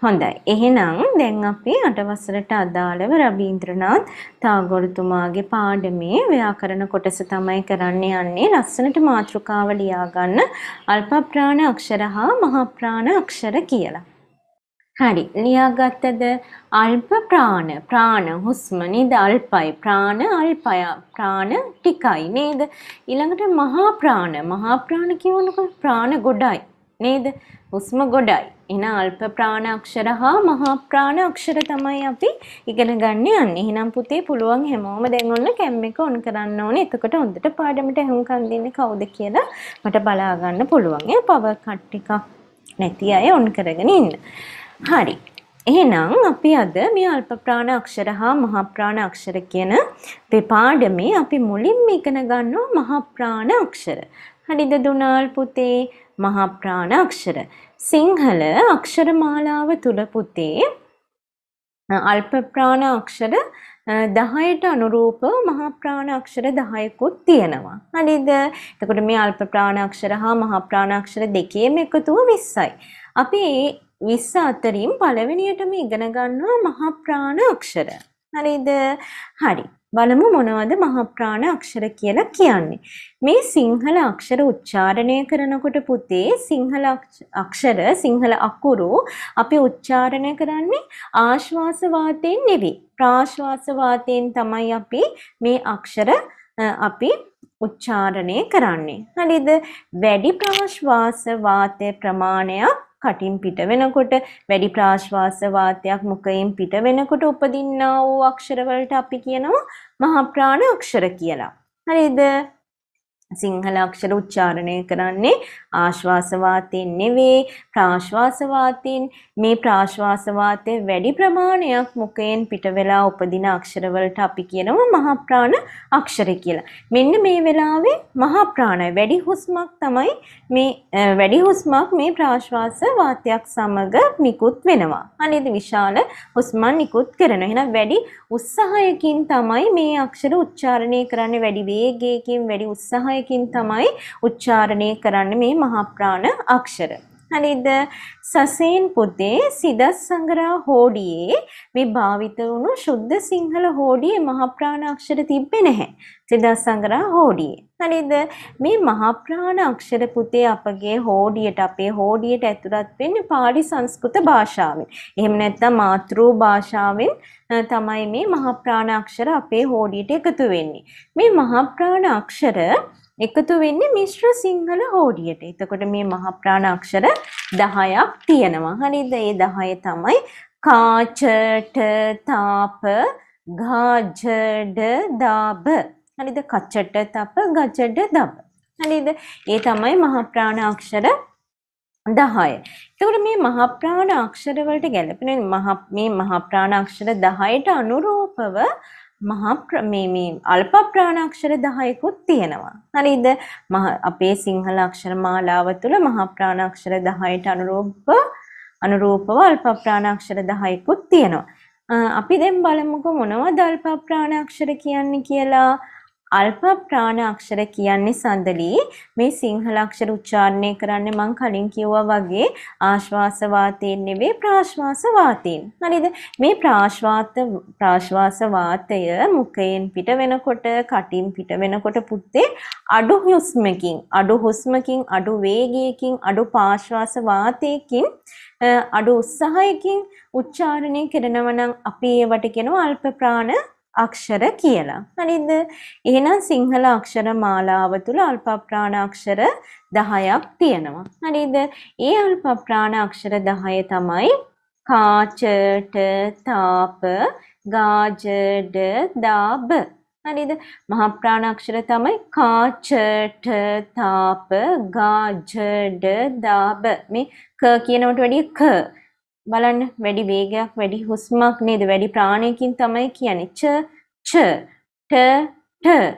හොඳයි. එහෙනම් දැන් අපි අටවසරට අදාළව රවීන්ද්‍රනාත් tagore පාඩමේ ව්‍යාකරණ කොටස තමයි කරන්න යන්නේ. ලස්සනට මාතෘකාව ලියාගන්න අල්ප ප්‍රාණ අක්ෂර හා මහ ප්‍රාණ අක්ෂර කියලා. හරි. ලියාගත්තද අල්ප ප්‍රාණ ප්‍රාණ හුස්ම නේද අල්පයි ප්‍රාණ අල්පය ප්‍රාණ ටිකයි නේද ඊළඟට මහා ප්‍රාණ මහා ප්‍රාණ කියවනකොට ප්‍රාණ ගොඩයි නේද? හුස්ම ගොඩයි. එන අල්ප ප්‍රාණාක්ෂර හා මහා ප්‍රාණාක්ෂර තමයි අපි ඉගෙන ගන්න යන්නේ. එහෙනම් පුතේ පුළුවන් හැමෝම දැන් ඔන්න කැම් එක ඔන් කරන්න ඕනේ. එතකොට හොඳට පාඩමට ඇහුම්කන් දෙන්නේ කවුද කියලා මට බලා ගන්න පුළුවන්. ඒ පවර් කට් ටිකක් නැති අය ඔන් කරගෙන ඉන්න. හරි. එහෙනම් අපි අද මේ අල්ප ප්‍රාණ අක්ෂර හා මහා ප්‍රාණ අක්ෂර කියන අපේ පාඩමේ අපි මුලින්ම ඉගෙන ගන්නවා මහා ප්‍රාණ අක්ෂර. හරිද දුනාල් පුතේ? මහා ප්‍රාණ අක්ෂර. සිංහල අක්ෂර මාලාව තුල පුතේ අල්ප ප්‍රාණ අක්ෂර 10ට අනුරූප මහා ප්‍රාණ අක්ෂර 10කුත් තියෙනවා. හරිද? එතකොට මේ අල්ප ප්‍රාණ අක්ෂර හා මහා ප්‍රාණ අක්ෂර දෙකේම එකතුව 20යි. අපි 20 අතරින් පළවෙනියටම ඉගෙන ගන්නවා මහා ප්‍රාණ අක්ෂර. හරිද? හරි. බලමු මොනවද මහප්‍රාණ අක්ෂර කියලා කියන්නේ. මේ සිංහල අක්ෂර උච්චාරණය කරනකොට පුතේ සිංහල අක්ෂර සිංහල අකුරු අපි උච්චාරණය කරන්නේ ආශ්වාස වාතයෙන් නෙවෙයි. ප්‍රාශ්වාස වාතයෙන් තමයි අපි මේ අක්ෂර අපි උච්චාරණය කරන්නේ. හරිද? වැඩි ප්‍රාශ්වාස වාතය ප්‍රමාණයක් කටින් පිට වෙනකොට වැඩි ප්‍රාශ්වාස වාතයක් මුඛයෙන් පිට වෙනකොට උපදින්නා වූ අක්ෂරවලට අපි කියනවා මහා ප්‍රාණ අක්ෂර කියලා. හරිද? සිංහල අක්ෂර උච්චාරණය කරන්නේ ආශ්වාසවාතයෙන් නෙවේ ප්‍රාශ්වාසවාතයෙන් මේ ප්‍රාශ්වාසවාතය වැඩි ප්‍රමාණයක් මුඛයෙන් පිට වෙලා උපදින අක්ෂරවලට අපි කියනවා මහා ප්‍රාණ අක්ෂර කියලා. මෙන්න මේ වෙලාවේ මහා ප්‍රාණයි වැඩි හුස්මක් තමයි මේ වැඩි හුස්මක් මේ ප්‍රාශ්වාස වාතයක් සමග නිකුත් වෙනවා. අනේද විශාල හුස්මන් නිකුත් කරනවා. එහෙනම් වැඩි උත්සාහයකින් තමයි මේ අක්ෂර උච්චාරණය කරන්නේ වැඩි වේගයකින් වැඩි උත්සාහයකින් ක්‍රමයකින් තමයි උච්චාරණය කරන්න මේ මහප්‍රාණ අක්ෂර. හරිද? සසේන් පොතේ සිදස් සංගරා හෝඩියේ මේ භාවිත වුණු සුද්ධ සිංහල හෝඩියේ මහප්‍රාණ අක්ෂර තිබ්බේ නැහැ. සිදස් සංගරා හෝඩියේ. හරිද? මේ මහප්‍රාණ අක්ෂර පුතේ අපගේ හෝඩියට අපේ හෝඩියට ඇතුළත් වෙන්නේ පාලි සංස්කෘත භාෂාවෙන්. එහෙම නැත්නම් මාතෘ භාෂාවෙන් තමයි මේ මහප්‍රාණ අක්ෂර අපේ හෝඩියට එකතු වෙන්නේ. මේ මහප්‍රාණ අක්ෂර එකතු වෙන්නේ මිශ්‍ර සිංහල හෝඩියට. එතකොට මේ මහ ප්‍රාණ අක්ෂර 10ක් තියෙනවා. හරිද? ඒ 10 තමයි කාචට තාප ගාජඩ දබ. හරිද? කචට තප ගජඩ දබ. හරිද? ඒ තමයි මහ ප්‍රාණ අක්ෂර 10. එතකොට මේ මහ ප්‍රාණ අක්ෂර වලට ගැලපෙන මහ මේ මහ ප්‍රාණ අක්ෂර 10ට අනුරූපව මහා මේ අල්ප ප්‍රාණාක්ෂර 10කුත් තියෙනවා. හරිද? අපේ සිංහල අක්ෂර මාලාව තුළ මහා ප්‍රාණාක්ෂර 10ට අනුරූප අනුරූපව අල්ප ප්‍රාණාක්ෂර 10කුත් තියෙනවා. අපි දැන් බලමුකෝ මොනවද අල්ප ප්‍රාණාක්ෂර කියන්නේ කියලා. අල්ප ප්‍රාණ අක්ෂර කියන්නේ සඳලි මේ සිංහල අක්ෂර උච්චාරණය කරන්න මං කලින් කිව්වා වගේ ආශ්වාස වාතයෙන් නෙවෙයි ප්‍රාශ්වාස වාතයෙන් හරිද මේ ප්‍රාශ්වාත ප්‍රාශ්වාස වාතය මුඛයෙන් පිට වෙනකොට කටින් පිට වෙනකොට පුත්තේ අඩු හුස්මකින් අඩු හුස්මකින් අඩු වේගයකින් අඩු පාශ්වාස වාතයකින් අඩු උත්සාහයකින් උච්චාරණය කරනවා නම් අපි ඒවට කියනවා අල්ප ප්‍රාණ අක්ෂර කියලා. හරිද? එහෙනම් සිංහල අක්ෂර මාලාව තුල අල්ප ප්‍රාණ අක්ෂර 10ක් තියෙනවා. හරිද? ඒ අල්ප ප්‍රාණ අක්ෂර 10 තමයි කාචට තාප ගාජඩ දාබ හරිද මහ ප්‍රාණ අක්ෂර තමයි කාචට තාප ගාජඩ දාබ මේ ක කියනකට වැඩිය ක බලන්න වැඩි වේගයක් වැඩි හුස්මක් නේද වැඩි ප්‍රාණයකින් තමයි කියන්නේ ච ch, t, t, th,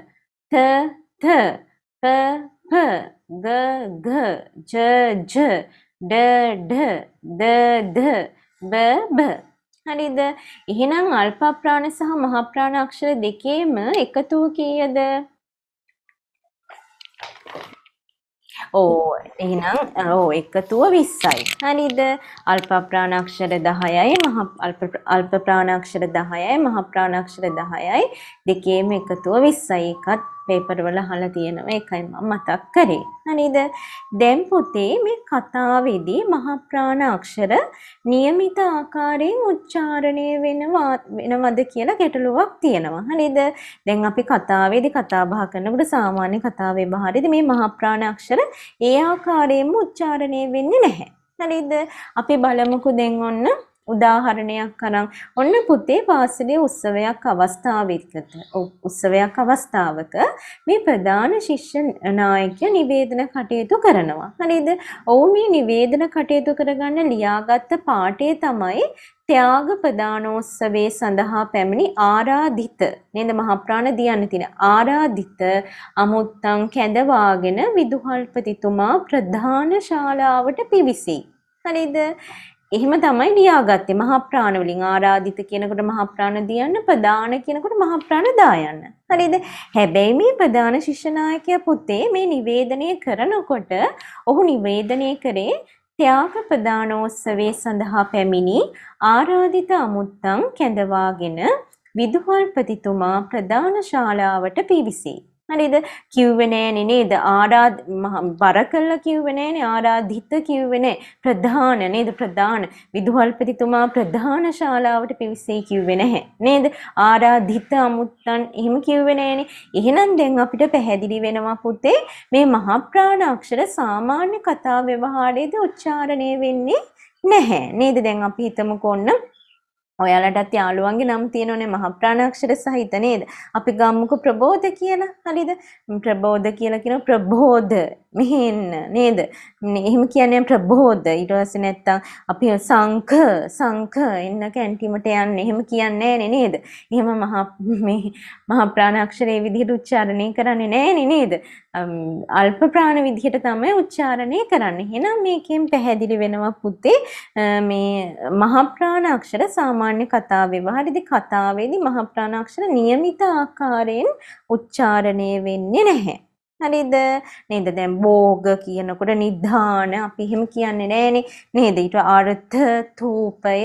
th, p, p, g, g, j, j, ඩ, ඩ, ද, ද, බ, බ. හරිද? එහෙනම් අල්ප ප්‍රාණ සහ මහ ප්‍රාණ අක්ෂර දෙකේම එකතුව කීයද? ඕ එහෙනම් ඕ එකතුව විස්සයි. හරිද අල්ප ප්‍රාණක්ෂර දහයයි අල්ප ප්‍රාණක්ෂර දහයයි මහ ප්‍රාණක්ෂර දහයයි දෙකේම එකතුව විස්සයි එකත් පේපර් වල අහලා තියෙනවා ඒකයි මම මතක් කරේ. හරිද? දැන් පුතේ මේ කතාවේදී මහා ප්‍රාණ අක්ෂර નિયમિત ආකාරයෙන් උච්චාරණය වෙනවා වෙනවද කියලා ගැටලුවක් තියෙනවා. හරිද? දැන් අපි කතාවේදී කතා බහ කරනකොට සාමාන්‍ය කතාවේ බහරදී මේ මහා ප්‍රාණ අක්ෂර ඒ ආකාරයෙන්ම උච්චාරණය වෙන්නේ නැහැ. හරිද? අපි බලමුකෝ දැන් ඔන්න උදාහරණයක් අරන් ඔන්න පුතේ පාසලේ උත්සවයක් අවස්ථාවකට උත්සවයක් අවස්ථාවක මේ ප්‍රධාන ශිෂ්‍ය නායකය නිවේදන කටයුතු කරනවා. හරිද? ඔවුන් මේ නිවේදන කටයුතු කරගන්න ලියාගත්ත පාඩේ තමයි ත්‍යාග ප්‍රදානෝත්සවයේ සඳහා පැමිණි ආරාධිත නේද මහප්‍රාණ දියන්න තියෙන ආරාධිත අමුත්තන් කැඳවාගෙන විදුහල්පතිතුමා ප්‍රධාන ශාලාවට පිවිසී. හරිද? එහෙම තමයි ලියාගත්තේ මහා ප්‍රාණ වලින් ආරාධිත කියනකොට මහා ප්‍රාණ දියන්න ප්‍රදාන කියනකොට මහා ප්‍රාණ දායන්න. හරිද? හැබැයි මේ ප්‍රදාන ශිෂ්‍යනායකයා පුතේ මේ නිවේදනය කරනකොට ඔහු නිවේදනය කරේ ත්‍යාග ප්‍රදානෝත්සවයේ සඳහා පැමිණි ආරාධිත අමුත්තන් කැඳවාගෙන විදුහල්පතිතුමා ප්‍රධාන ශාලාවට පිවිසී. හරිද කිව්වෙනෑනේ නේද ආරාධ බර කල්ලා කිව්වෙනෑනේ ආරාධිත කිව්වෙනේ ප්‍රධාන නේද ප්‍රධාන විදුහල්පතිතුමා ප්‍රධාන ශාලාවට පිවිසී කිව්වේ නැහැ නේද ආරාධිත අමුත්තන් එහෙම කිව්වේ නෑනේ එහෙනම් දැන් අපිට පැහැදිලි වෙනවා පුතේ මේ මහා ප්‍රාණ අක්ෂර සාමාන්‍ය කතා ව්‍යවහාරයේදී උච්චාරණය වෙන්නේ නැහැ නේද දැන් අපි හිතමුකෝ ඔන්න ඔයාලටත් යාළුවන්ගේ නම් තියෙනවනේ මහප්‍රාණාක්ෂර සහිත නේද? අපි ගම්මුකෝ ප්‍රබෝධ කියලා. හරිද? ප්‍රබෝධ කියලා කියන ප්‍රබෝධ මෙහෙන්න නේද? එහෙම කියන්නේ ප්‍රබෝධ. ඊට පස්සේ නැත්තම් අපි සංඛ සංඛ එන්න කැන්ටිමට යන්න එහෙම කියන්නේ නෑනේ නේද? එහෙම මහා මේ මහප්‍රාණාක්ෂරයේ විදිහට උච්චාරණය කරන්නේ නෑනේ නේද? අල්ප ප්‍රාණ විදිහට තමයි උච්චාරණය කරන්නේ. එහෙනම් මේකෙන් පැහැදිලි වෙනවා පුතේ මේ මහප්‍රාණ අක්ෂර සාමාන්‍ය සාමාන්‍ය කතාවේ හරිද කතාවේදී මහා ප්‍රාණාක්ෂර નિયમિત ආකාරයෙන් උච්චාරණය වෙන්නේ නැහැ. හරිද නේද දැන් බෝග කියනකොට නිධාන අපි එහෙම කියන්නේ නෑනේ නේද ඊට අර්ථ තූපය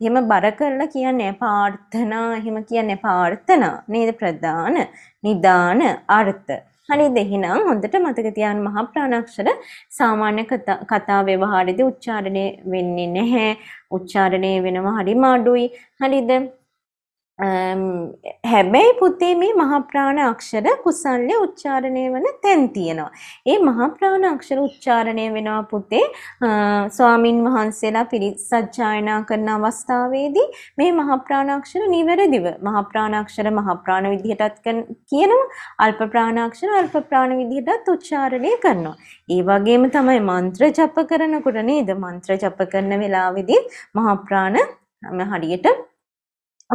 එහෙම බර කරලා කියන්නේ ප්‍රාර්ථනා එහෙම කියන්නේ ප්‍රාර්ථනා නේද ප්‍රදාන නිදාන අර්ථ හරිද එහෙනම් හොඳට මතක තියාගන්න මහා ප්‍රාණාක්ෂර සාමාන්‍ය කතා ව්‍යවහාරයේදී උච්චාරණය වෙන්නේ නැහැ. උච්චාරණය වෙනවා හරිම අඩුයි. හරිද? හැබැයි පුතේ මේ මහප්‍රාණ අක්ෂර කුසල්ලේ උච්චාරණය වන තැන් තියෙනවා. ඒ මහප්‍රාණ අක්ෂර උච්චාරණය වෙනවා පුතේ ස්වාමින් වහන්සේලා පිරිසජ්ජායනා කරන අවස්ථාවේදී මේ මහප්‍රාණ අක්ෂර නිවැරදිව මහප්‍රාණ අක්ෂර මහප්‍රාණ විදිහටත් කියනවා අල්ප ප්‍රාණ අක්ෂර අල්ප ප්‍රාණ විදිහටත් උච්චාරණය කරනවා. ඒ වගේම තමයි මන්ත්‍ර ජප කරනකොට නේද මන්ත්‍ර ජප කරන වෙලාවේදී මහප්‍රාණ හරියට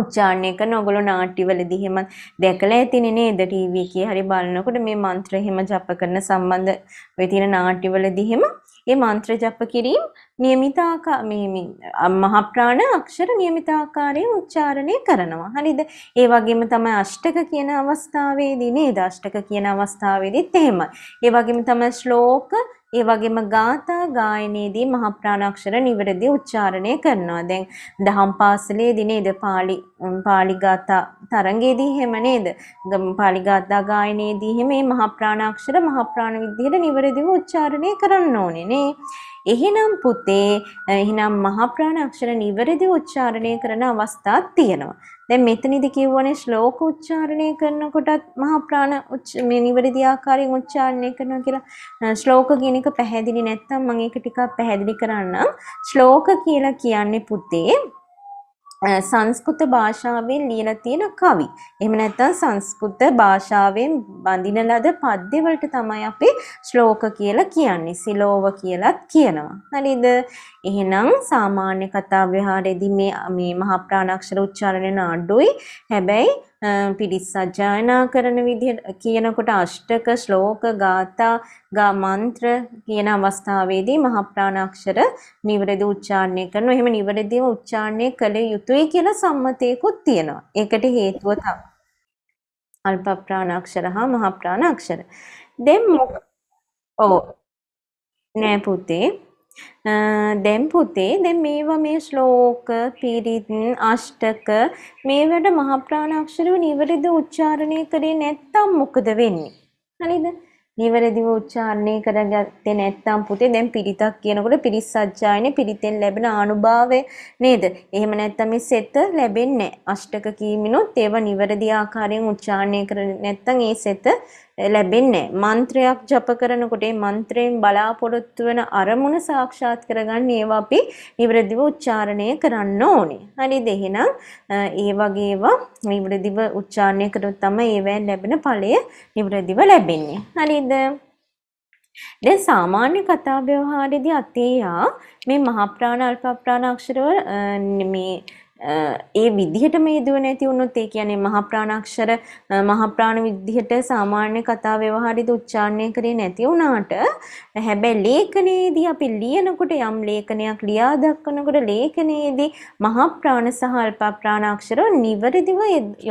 උච්චාරණය කරන ඔගොල්ලෝ නාට්‍යවලදී එහෙම දැකලා ඇතිනේ නේද ටීවී එකේ හරි බලනකොට මේ මන්ත්‍ර එහෙම ජප කරන සම්බන්ධ වෙ තියෙන නාට්‍යවලදී එහෙම ඒ මන්ත්‍ර ජප කිරීම નિયમિત ආකාර මේ මහ ප්‍රාණ අක්ෂර નિયમિત ආකාරයෙන් උච්චාරණය කරනවා හරිද ඒ වගේම තමයි අෂ්ටක කියන අවස්ථාවේදී නේද අෂ්ටක කියන අවස්ථාවේදීත් එහෙමයි ඒ වගේම තමයි ශ්ලෝක ඒ වගේම ගාථා ගායනයේදී මහා ප්‍රාණාක්ෂර නිවැරදි උච්චාරණය කරනවා. දැන් දහම් පාසලේ දිනේද පාලි පාලි ගාථා තරඟයේදී එහෙම නේද? පාලි ගාථා ගායනයේදී එහෙම මේ මහා ප්‍රාණාක්ෂර මහා ප්‍රාණ විදිහට නිවැරදිව උච්චාරණය කරන්න ඕනේ නේ. එහෙනම් පුතේ එහෙනම් මහා ප්‍රාණාක්ෂර නිවැරදිව උච්චාරණය කරන අවස්ථා තියෙනවා. දැන් මෙතනදි කියවනේ ශ්ලෝක උච්චාරණය කරනකොටත් මහා ප්‍රාණ මේ නිවැරදි ආකාරයෙන් උච්චාරණය කරනවා කියලා ශ්ලෝක කියන එක පැහැදිලි නැත්නම් මම ඒක ටිකක් පැහැදිලි කරන්නම් ශ්ලෝක කියලා කියන්නේ පුතේ සංස්කෘත භාෂාවෙන් ලියලා තියෙන කවි. එහෙම නැත්නම් සංස්කෘත භාෂාවෙන් බඳින ලද පද්‍ය වලට තමයි අපි ශ්ලෝක කියලා කියන්නේ. සිලෝව කියලත් කියනවා. හරිද? එහෙනම් සාමාන්‍ය කතා විහාරයේදී මේ මේ මහා ප්‍රාණාක්ෂර උච්චාරණය නාඩුයි. හැබැයි පිරිස් සජ්ජායනා කරන විදිහ කියනකොට අෂ්ටක ශ්ලෝක ගාථා ගා මන්ත්‍ර කියන අවස්ථාවේදී මහප්‍රාණාක්ෂර නිවැරදි උච්චාරණය කරනවා. එහෙම නිවැරදිව උච්චාරණය කළ යුතුයි කියලා සම්මතයකුත් තියෙනවා. ඒකට හේතුව තමයි අල්ප ප්‍රාණාක්ෂර හා මහප්‍රාණාක්ෂර. දැන් ඔව් නෑ පුතේ දැන් පුතේ දැන් මේවා මේ ශ්ලෝක පිරිත් අෂ්ටක මේවට මහ ප්‍රාණ අක්ෂරව නිවැරදිව උච්චාරණය කරේ නැත්තම් මොකද වෙන්නේ හරිද නිවැරදිව උච්චාරණය කරගත්තේ නැත්තම් පුතේ දැන් පිරිතක් කියනකොට පිරිස් සජ්ජායනේ පිරිතෙන් ලැබෙන අනුභවය නේද එහෙම නැත්තම් මේ සෙත ලැබෙන්නේ අෂ්ටක කීමිනුත් ඒවා නිවැරදි ආකාරයෙන් උච්චාරණය කර නැත්තම් ඒ සෙත ලැබෙන්නේ මන්ත්‍රයක් ජප කරනකොට ඒ මන්ත්‍රයෙන් බලාපොරොත්තු වෙන අරමුණ සාක්ෂාත් කරගන්න ඒවා අපි නිවැරදිව උච්චාරණය කරන්න ඕනේ. හරිද? එහෙනම් ඒ වගේ ඒවා නිවැරදිව උච්චාරණය කරොත් තමයි ඒවෙන් ලැබෙන ඵලය නිවැරදිව ලැබෙන්නේ. හරිද? දැන් සාමාන්‍ය කතා ව්‍යවහාරයේදී අතේයා මේ මහා ප්‍රාණ අල්ප ප්‍රාණ අක්ෂරවල මේ ඒ විදිහට මේ දුව නැති වුණොත් ඒ කියන්නේ මහා ප්‍රාණාක්ෂර මහා ප්‍රාණ විදිහට සාමාන්‍ය කතා ව්‍යවහාරෙදි උච්චාරණය කරේ නැති වුණාට හැබැයි ලේඛනයේදී අපි ලියනකොට යම් ලේඛනයක් ලියා දක්වනකොට ලේඛනයේදී මහා ප්‍රාණ සහ අල්ප ප්‍රාණාක්ෂර නිවැරදිව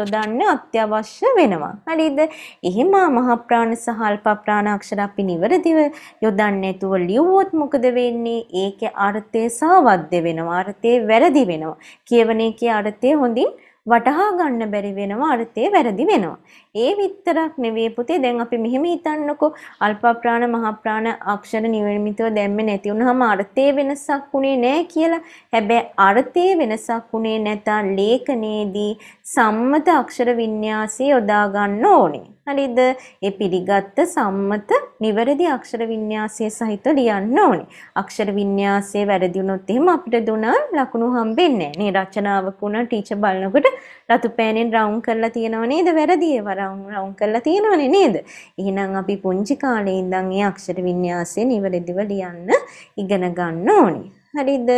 යොදන්න අත්‍යවශ්‍ය වෙනවා. හරිද? එහෙම මහා ප්‍රාණ සහ අල්ප ප්‍රාණාක්ෂර අපි නිවැරදිව යොදන්නේ නැතුව ලියුවොත් මොකද වෙන්නේ? ඒකේ අර්ථය සාවද්ද වෙනවා. අර්ථය වැරදි වෙනවා. කියවන මේකේ අර්ථය හොඳින් වටහා ගන්න බැරි වෙනවා අර්ථය වැරදි වෙනවා. ඒ විතරක් නෙවෙයි පුතේ දැන් අපි මෙහෙම හිතන්නකෝ අල්ප ප්‍රාණ මහ ප්‍රාණ අක්ෂර නියමිතව දැම්මේ නැති වුනහම අර්ථයේ වෙනසක් උනේ නැහැ කියලා. හැබැයි අර්ථයේ වෙනසක් උනේ නැතන් ලේඛනයේදී සම්මත අක්ෂර වින්‍යාසය යොදා ගන්න ඕනේ. හරිද? ඒ පිළිගත් සම්මත නිවැරදි අක්ෂර වින්‍යාසය සහිත ලියන්න ඕනේ. අක්ෂර වින්‍යාසය වැරදි වුණොත් එහෙම අපිට දුන ලකුණු හම්බෙන්නේ නැහැ. නේ රචනාවක උන ටීචර් බලනකොට රතු පෑනෙන් රවුම් කරලා තියෙනව නේද වැරදි ඒවා. රවුම් රවුම් කරලා තියෙනවනේ නේද? එහෙනම් අපි පුංචි කාලේ ඉඳන් මේ අක්ෂර වින්‍යාසය නිවැරදිව ලියන්න ඉගෙන ගන්න ඕනේ. හරිද?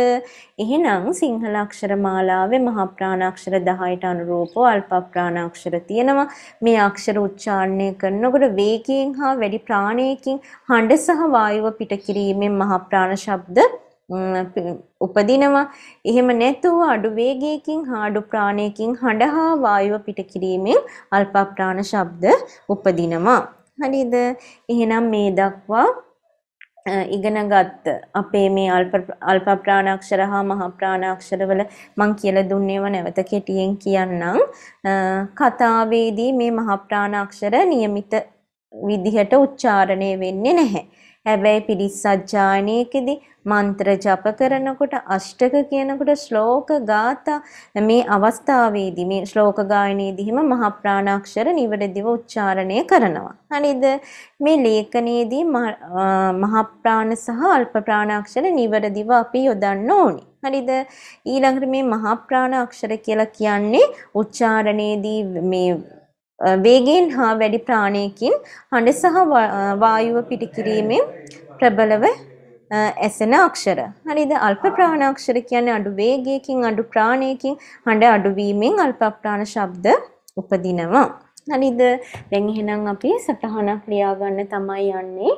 එහෙනම් සිංහල අක්ෂර මාලාවේ මහා ප්‍රාණාක්ෂර 10ට අනුරූපව අල්ප ප්‍රාණාක්ෂර තියෙනවා. මේ අක්ෂර උච්චාරණය කරනකොට වේගයෙන් හා වැඩි ප්‍රාණයකින් හඬ සහ වායුව පිට කිරීමෙන් මහා ප්‍රාණ ශබ්ද උපදිනවා එහෙම නැතුව අඩු වේගයකින් හා අඩු ප්‍රාණයකින් හඬ හා වායුව පිට කිරීමෙන් අල්ප ප්‍රාණ ශබ්ද උපදිනවා හරිද එහෙනම් මේ දක්වා ඉගෙනගත් අපේ මේ අල්ප අල්ප ප්‍රාණාක්ෂර හා මහ ප්‍රාණාක්ෂරවල මම කියලා දුන්නේව නැවත කෙටියෙන් කියන්නම් කතාවේදී මේ මහ ප්‍රාණාක්ෂර નિયમિત විදිහට උච්චාරණය වෙන්නේ නැහැ හැබැයි පිරිසජ්ජායනයකදී මන්ත්‍ර ජප කරනකොට අෂ්ටක කියනකොට ශ්ලෝක ගාථා මේ අවස්ථාවේදී මේ ශ්ලෝක ගායනයේදීම මහා ප්‍රාණාක්ෂර නිවැරදිව උච්චාරණය කරනවා. හරිද? මේ ලේඛනයේදී මහා ප්‍රාණ සහ අල්ප ප්‍රාණාක්ෂර නිවැරදිව අපි යොදන්න ඕනේ. හරිද? ඊළඟට මේ මහා ප්‍රාණාක්ෂර කියලා කියන්නේ උච්චාරණයේදී මේ වේගයෙන් හා වැඩි ප්‍රාණයකින් හඬ සහ වායුව පිටිකිරීමෙන් ප්‍රබලව ඇසෙන අක්ෂර. හරිද? අල්ප ප්‍රාණ අක්ෂර කියන්නේ අඩු වේගයකින් අඩු ප්‍රාණයකින් හඬ අඩුවීමෙන් අල්ප ප්‍රාණ ශබ්ද උපදිනවා. හරිද? දැන් එහෙනම් අපි සටහනක් ලියා ගන්න තමයි යන්නේ.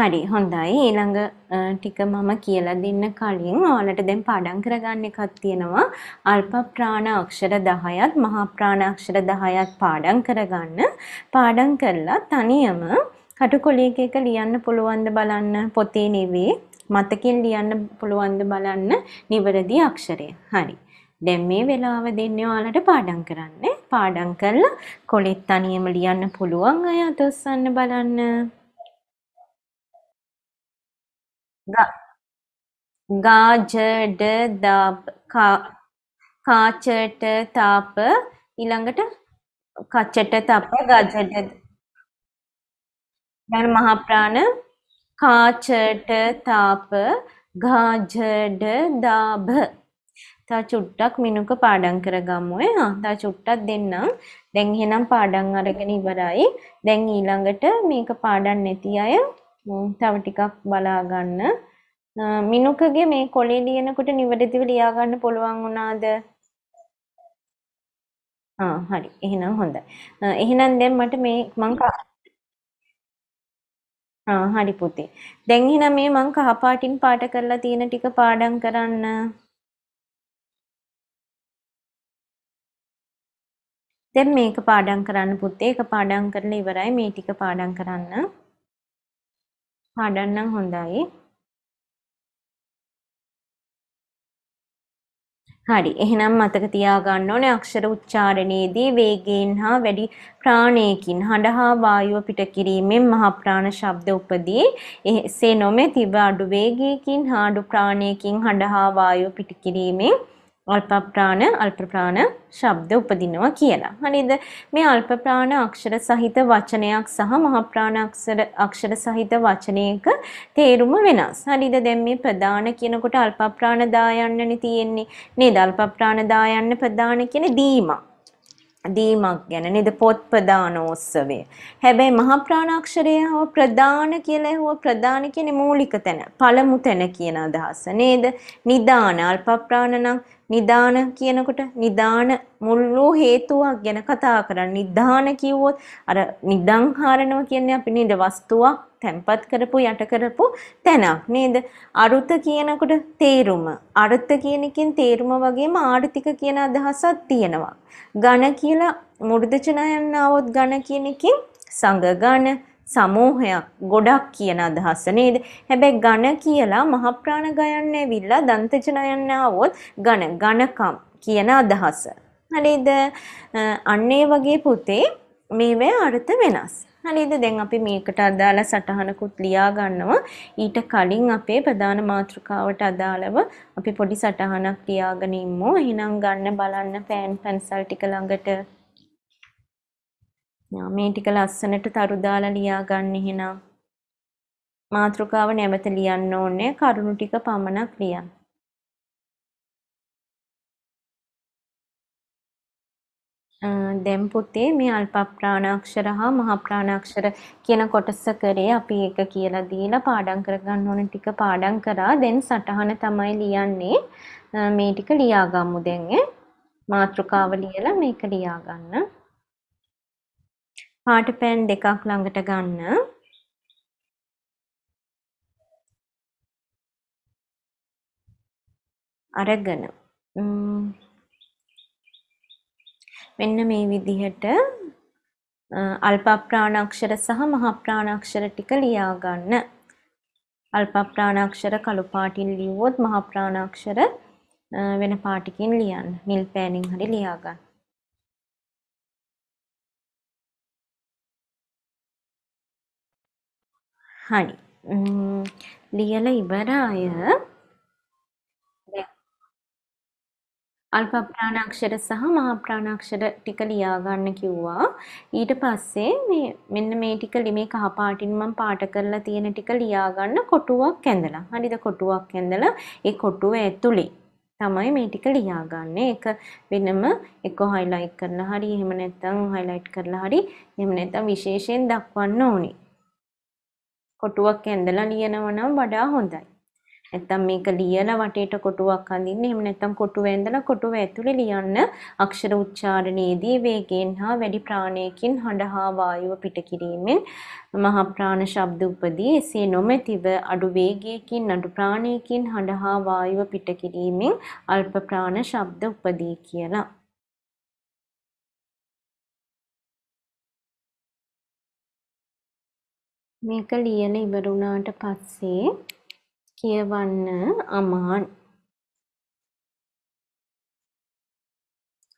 හරි හොඳයි ඊළඟ ටික මම කියලා දෙන්න කලින් ඔයාලට දැන් පාඩම් කරගන්න එකක් තියෙනවා අල්ප ප්‍රාණ අක්ෂර 10ත් මහා ප්‍රාණ අක්ෂර 10ත් පාඩම් කරගන්න පාඩම් කරලා තනියම කටුකොලයක එක ලියන්න පුළුවන්ද බලන්න පොතේ නෙවෙයි මතකෙන් ලියන්න පුළුවන්ද බලන්න නිවැරදි අක්ෂරය හරි දැන් මේ වෙලාව දෙන්නේ ඔයාලට පාඩම් කරන්න පාඩම් කරලා කොලෙත් තනියම ලියන්න පුළුවන් අය අතොස්සන්න බලන්න ගාජඩ කාචට තාප ඊළඟට කච්චට තප ගජඩ දැන් මහප්‍රාණ කාචට තාප ගාජඩ දාභ තා චුට්ටක් මිනුක පාඩම් කරගමු ඈ හා තා චුට්ටක් දෙන්නම් දැන් එහෙනම් පාඩම් අරගෙන ඉවරයි දැන් ඊළඟට මේක පාඩම් නැති අය තව ටිකක් බලා ගන්න. මිනුකගේ මේ කොලේ ලියනකොට නිවැරදිව ලියා ගන්න පුළුවන් වුණාද? ආ හරි. එහෙනම් හොඳයි. එහෙනම් දැන් මට මේ මං ආ හරි පුතේ. දැන් එහෙනම් මේ මං කහපාටින් පාට කරලා තියෙන ටික පාඩම් කරන්න. දැන් මේක පාඩම් කරන්න පුතේ. ඒක පාඩම් කරලා ඉවරයි මේ ටික පාඩම් කරන්න. හඩන්නම් හොඳයි. හරි එහෙනම් මතක තියාගන්න ඕනේ අක්ෂර උච්චාරණයේදී වේගයෙන් හා වැඩි ප්‍රාණයකින් හඬ හා වායුව පිට කිරීමෙන් මහ ප්‍රාණ ශබ්ද උපදී එසේ නොමැතිව අඩු වේගයකින් හා අඩු ප්‍රාණයකින් හඬ හා වායුව පිට කිරීමෙන් අල්පප්‍රාණ අල්පප්‍රාණ ශබ්ද උපදිනවා කියලා. හරිද? මේ අල්පප්‍රාණ අක්ෂර සහිත වචනයක් සහ මහප්‍රාණ අක්ෂර අක්ෂර සහිත වචනයක තේරුම වෙනස්. හරිද? දැන් මේ ප්‍රධාන කියනකොට අල්පප්‍රාණ දායන්නනේ තියෙන්නේ. නේද? අල්පප්‍රාණ දායන්න ප්‍රධාන කියන්නේ දීමක්. දීමක් ගැන නේද පොත් ප්‍රදානෝත්සවය. හැබැයි මහා ප්‍රාණාක්ෂරය හව ප්‍රදාන කියලා හව ප්‍රදාන කියන්නේ මූලික තැන, පළමු තැන කියන අදහස නේද? නිදාන අල්ප ප්‍රාණ නම් නිදාන කියනකොට නිදාන මුල්ලු හේතුවක් ගැන කතා කරන්නේ. නිදාන කිව්වොත් අර නිදන් හරනවා කියන්නේ අපි නේද වස්තුවක් තැම්පත් කරපු යට කරපු තැනක් නේද? අරුත කියනකොට තේරුම. අර්ථ කියන එකෙන් තේරුම වගේම ආර්ථික කියන අදහසක් තියෙනවා. ඝන කියලා මුර්ධචනයන් આવොත් ඝන කියන එකෙන් සංග ඝන සමූහයක් ගොඩක් කියන අදහස නේද? හැබැයි ඝන කියලා මහප්‍රාණ ගයන්න ඇවිල්ලා දන්තජ නයන්න આવොත් ඝන ඝනකම් කියන අදහස. හරිද? අන්න ඒ වගේ පුතේ මේවේ අර්ථ වෙනස්. හරිද? දැන් අපි මේකට අදාළ සටහනකුත් ලියා ගන්නවා. ඊට කලින් අපේ ප්‍රධාන මාතෘකාවට අදාළව අපි පොඩි සටහනක් ලියාගෙන ඉමු. එහෙනම් ගන්න බලන්න පෑන් පැන්සල් ටික ළඟට මේ ටික ලස්සනට තරු දාලා ලියා ගන්න එහෙනම්. මාතෘකාව නැවත ලියන්න ඕනේ කරුණු ටික පමණක් ලියන්න. දැන් පුතේ මේ අල්ප ප්‍රාණාක්ෂර හා මහ ප්‍රාණාක්ෂර කියන කොටස කරේ අපි ඒක කියලා දීලා පාඩම් කරගන්න ඕන ටික පාඩම් කරා. දැන් සටහන තමයි ලියන්නේ. මේ ටික ලියාගමු දැන් ඈ. මාතෘකාව ලියලා මේක ලියාගන්න. පාට පෑන් දෙකක් ළඟට ගන්න. අරගෙන මෙන්න මේ විදිහට අල්ප ප්‍රාණාක්ෂර සහ මහ ප්‍රාණාක්ෂර ටික ලියා ගන්න. අල්ප ප්‍රාණාක්ෂර කළු පාටින් ලියුවොත් මහ ප්‍රාණාක්ෂර වෙන පාටකින් ලියන්න. නිල් පෑනින් හරි ලියා ගන්න. හරි. ලියලා ඉවර අය අල්ප ප්‍රාණාක්ෂර සහ මහා ප්‍රාණාක්ෂර ටික ලියා ගන්න කිව්වා. ඊට පස්සේ මේ මෙන්න මේ ටික ලිමේ කහ පාටින් මම පාට කරලා තියෙන ටික ලියා ගන්න කොටුවක් ඇඳලා. හරිද කොටුවක් ඇඳලා ඒ කොටුව ඇතුලේ තමයි මේ ටික ලියා ගන්න. ඒක වෙනම එක highlight කරලා හරි එහෙම නැත්නම් highlight කරලා හරි එහෙම නැත්නම් විශේෂයෙන් දක්වන්න ඕනේ. කොටුවක් ඇඳලා ලියනවනම් වඩා හොඳයි. නැත්තම් මේක ලියලා වටේට කොටුවක් අඳින්න එහෙම නැත්තම් කොටුව ඇඳලා කොටුව ඇතුලේ ලියන්න අක්ෂර උච්චාරණයේදී වේගයෙන් හා වැඩි ප්‍රාණයකින් හඬ හා වායුව පිට කිරීමෙන් මහ ප්‍රාණ ශබ්ද උපදී එසේ නොමැතිව අඩු වේගයකින් අඩු ප්‍රාණයකින් හඬ හා වායුව පිට කිරීමෙන් අල්ප ප්‍රාණ ශබ්ද උපදී කියලා මේක ලියලා ඉවර වුණාට පස්සේ කියවන්න අමාන්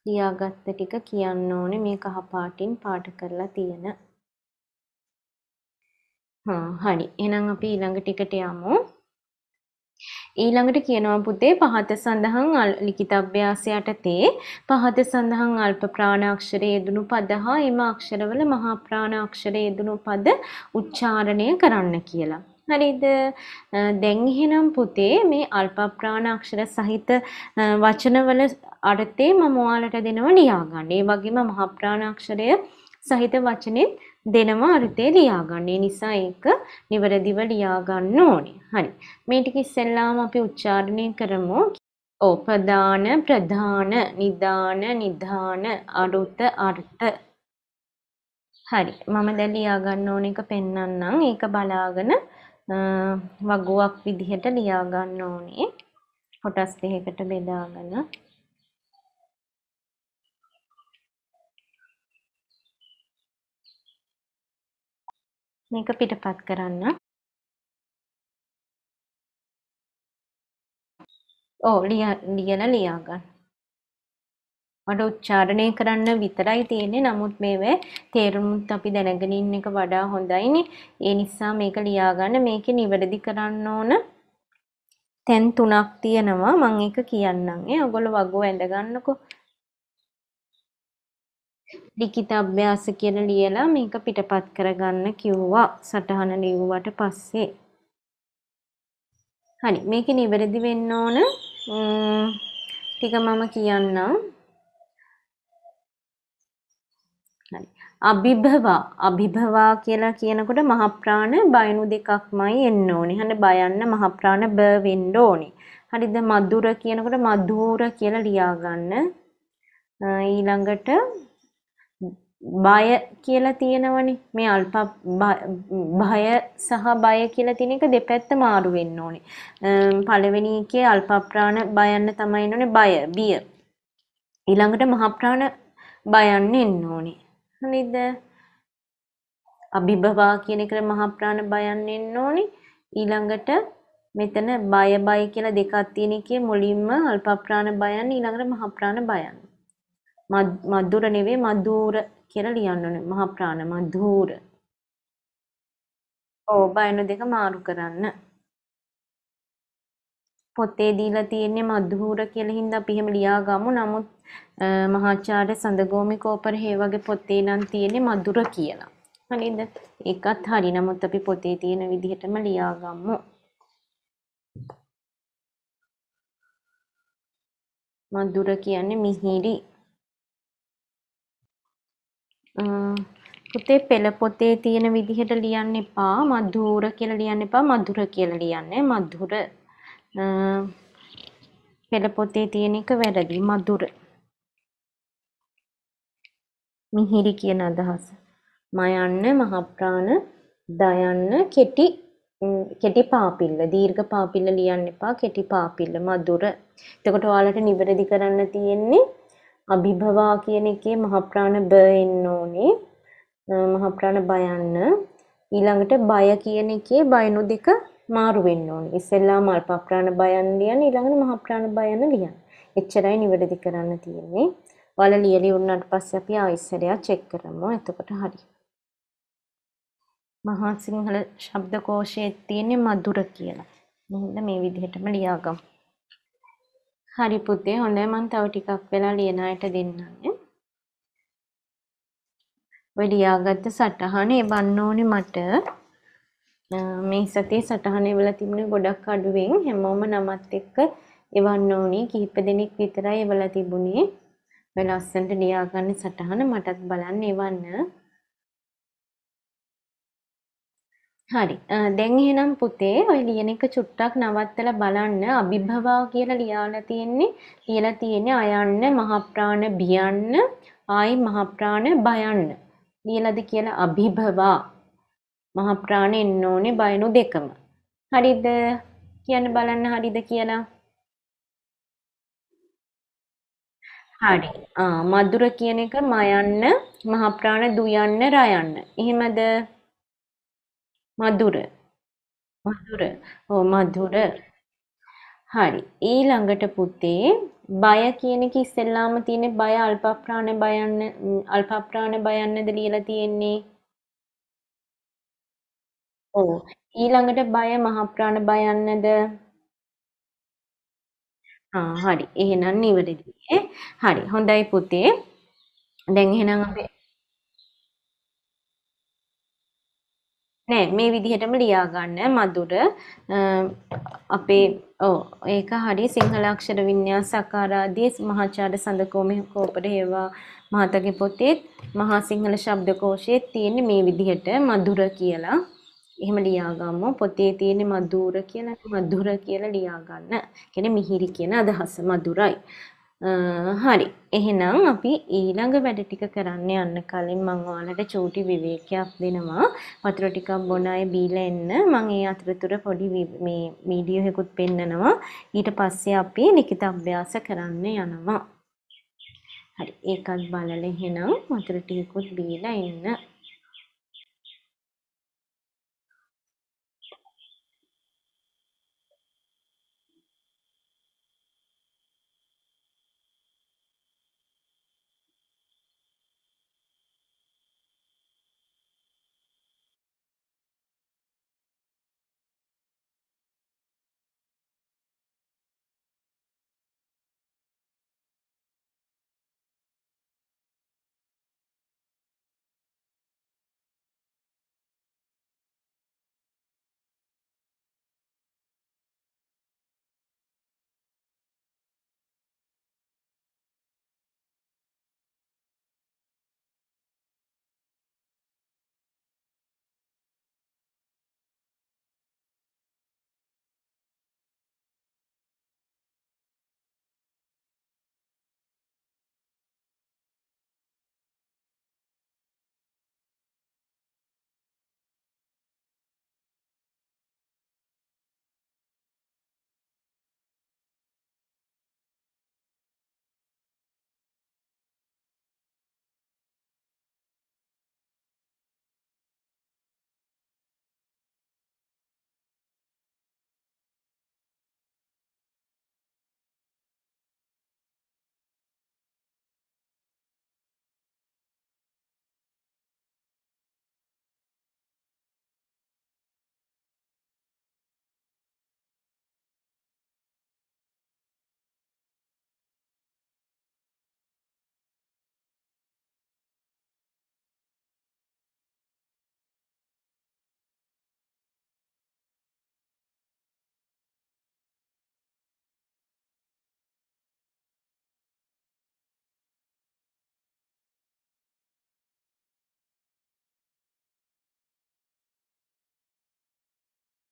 ලියාගත්ත ටික කියන්න ඕනේ මේ කහ පාටින් පාට කරලා තියෙන හා හරි එහෙනම් අපි ඊළඟ ටිකට යමු ඊළඟට කියනවා පුතේ පහත සඳහන් ලිඛිත අභ්‍යාස යටතේ පහත සඳහන් අල්ප ප්‍රාණාක්ෂරයේ යෙදුණු පද හා එම අක්ෂරවල මහා ප්‍රාණාක්ෂරයේ යෙදුණු පද උච්චාරණය කරන්න කියලා. හරිද දැන් එහෙනම් පුතේ මේ අල්ප ප්‍රාණාක්ෂර සහිත වචනවල අර්ථේ මම ඔයාලට දෙනවා ලියා ගන්න. ඒ වගේම මහා ප්‍රාණාක්ෂරය සහිත වචනේත් දෙනවා අර්ථය ලියාගන්න. ඒ නිසා ඒක නිවැරදිව ලියාගන්න ඕනේ. හරි. මේ ටික ඉස්සෙල්ලාම අපි උච්චාරණය කරමු. ඕ ප්‍රදාන ප්‍රධාන නිදාන නිධාන අරුත අර්ථ හරි. මම දැන් ලියාගන්න ඕන එක පෙන්වන්නම්. ඒක බලාගෙන වගුවක් විදිහට ලියාගන්න ඕනේ. කොටස් දෙකකට බෙදාගෙන මේක පිටපත් කරන්න ඕ ලියන ලියාගන්න මට උච්චාරණය කරන්න විතරයි තියෙන්නේ නමුත් මේවැ තේරුමුත් අපි දැනගෙන ඉන්න එක වඩා හොඳයිනි ඒ නිසා මේක ලියාගන්න මේක නිවැරදි කරන්න ඕන තැන් තුනක් තියෙනවා මං එක කියන්නම් ඒ ඔගොල්ලෝ වගෝ ඇඳගන්නකෝ ලිඛිතාභ්‍යාස කියන ලියලා මේක පිටපත් කරගන්න කිව්වා සටහන ලියුවට පස්සේ. හරි මේක නිවැරදි වෙන්න ඕන ටික මම කියන්නම්. හරි. අභිභවා අභිභවා කියලා කියනකොට මහප්‍රාණ බයනු දෙකක්මයි එන්න ඕනේ. හරි බයන්න මහප්‍රාණ බ වෙන්න ඕනේ. හරිද මధుර කියනකොට මధుර කියලා ලියාගන්න. ඊළඟට බය කියලා තියෙනවනේ මේ අල්ප භය සහ බය කියලා තියෙන එක දෙපැත්ත මාරු වෙන්න ඕනේ. පළවෙනි එකේ අල්ප ප්‍රාණ බයන්න තමයි එන්නේ බය බිය. ඊළඟට මහ ප්‍රාණ බයන්න එන්න ඕනේ. හරිද? අභිභවා කියන එකට මහ ප්‍රාණ බයන්න එන්න ඕනේ. ඊළඟට මෙතන බය බය කියලා දෙකක් තියෙන එකේ මුලින්ම අල්ප ප්‍රාණ බයන්න ඊළඟට මහ ප්‍රාණ බයන්න. මදුර නෙවෙයි මදූර කියලා ලියන්න ඕනේ. මහා ප්‍රාණම ධූර. ඔව් බයන දෙක මාරු කරන්න. පොතේ දීලා තියෙන්නේ මධූර කියලා හින්දා අපි එහෙම ලියා ගමු. නමුත් මහාචාර්ය සඳගෝමි කෝපර හේ වගේ පොතේ නම් තියෙන්නේ මధుර කියලා. හරිද? ඒකත් හරි. නමුත් අපි පොතේ තියෙන විදිහටම ලියා ගමු. මధుර කියන්නේ මිහිරි පුතේ පෙළ පොතේ තියෙන විදිහට ලියන්න එපා. මధుර කියලා ලියන්න එපා. මధుර කියලා ලියන්න. මధుර. පෙළ පොතේ තියෙන එක වැරදි. මధుර. මිහිරි කියන අදහස. මයන්න මහප්‍රාණ දයන්න කෙටි කෙටි පාපිල්ල දීර්ඝ පාපිල්ල ලියන්න එපා කෙටි පාපිල්ල මధుර. එතකොට ඔයාලට නිවැරදි කරන්න තියෙන්නේ අභිභවා කියන එකේ මහප්‍රාණ බ එන්න ඕනේ. මහප්‍රාණ බයන්න. ඊළඟට බය කියන එකේ බයනු දෙක මාරු වෙන්න ඕනේ. ඉස්සෙල්ලා මල්පප්‍රාණ බයන් ලියන්න ඊළඟට මහප්‍රාණ බයන ලියන්න. එච්චරයි නිවැරදි කරන්න තියෙන්නේ. වල ලියලි වුණාට පස්සේ අපි ආයෙත් චෙක් කරමු. එතකොට හරියි. මහා සිංහල ශබ්දකෝෂයේ තියෙන මధుර කියලා. මෙන්න මේ විදිහටම ලියාගමු. හරි පුතේ හොඳයි මම තව ටිකක් වෙලා ලියන අයට දෙන්නම් ඔය ලියාගත්ත සටහන එවන්න ඕනේ මට මේ සතියේ සටහන එවලා තිබුණේ ගොඩක් අඩුවෙන් හැමෝම නමත් එක්ක එවන්න ඕනේ කිහිප දෙනෙක් විතරයි එවලා තිබුණේ ඔය ලස්සනට ලියාගන්න සටහන මටත් බලන්න එවන්න හරි. දැන් එහෙනම් පුතේ ඔය ලියන එක චුට්ටක් නවත්තලා බලන්න. අභිභවා කියලා ලියලා තියෙන්නේ. ලියලා තියෙන්නේ අයන්න, මහප්‍රාණ බියන්න, ආයි මහප්‍රාණ බයන්න. ලියලාද කියලා අභිභවා. මහප්‍රාණ එන්න ඕනේ බයනු දෙකම. හරිද? කියන්න බලන්න හරිද කියලා. හරි. මధుර කියන එක මයන්න, මහප්‍රාණ දුයන්න, රයන්න. එහෙමද? මధుර. මధుර. ඔව් මధుර. හරි. ඊළඟට පුතේ බය කියන එක ඉස්සෙල්ලාම තියෙන බය අල්පප්‍රාණ බයන්න අල්පප්‍රාණ බයන්නද ලියලා තියෙන්නේ? ඔව්. ඊළඟට බය මහප්‍රාණ බයන්නද? ආ හරි. එහෙනම් නිවැරදි. හරි. හොඳයි පුතේ. දැන් එහෙනම් අපි නෑ මේ විදිහටම ලියා ගන්න මధుර අපේ ඔව් ඒක හරි සිංහල අක්ෂර වින්‍යාස ආකාරාදී මහාචාර්ය සඳකෝමේ කෝපට හේවා මහතගේ පොතේ මහා සිංහල ශබ්දකෝෂයේ තියෙන මේ විදිහට මధుර කියලා එහෙම ලියාගමු පොතේ තියෙන මధుර කියලා මధుර කියලා ලියා ගන්න. කියන්නේ මිහිරි කියන අදහස මధుරයි. හරි එහෙනම් අපි ඊළඟ වැඩ ටික කරන්න යන්න කලින් මම ඔයාලට චූටි විවේකයක් දෙනවා වතුර ටිකක් බොන අය බීලා එන්න මම ඒ අතරතුර පොඩි මේ වීඩියෝ එකකුත් පෙන්නනවා ඊට පස්සේ අපි ලිඛිත අභ්‍යාස කරන්න යනවා හරි ඒකත් බලලා එහෙනම් වතුර ටිකකුත් බීලා එන්න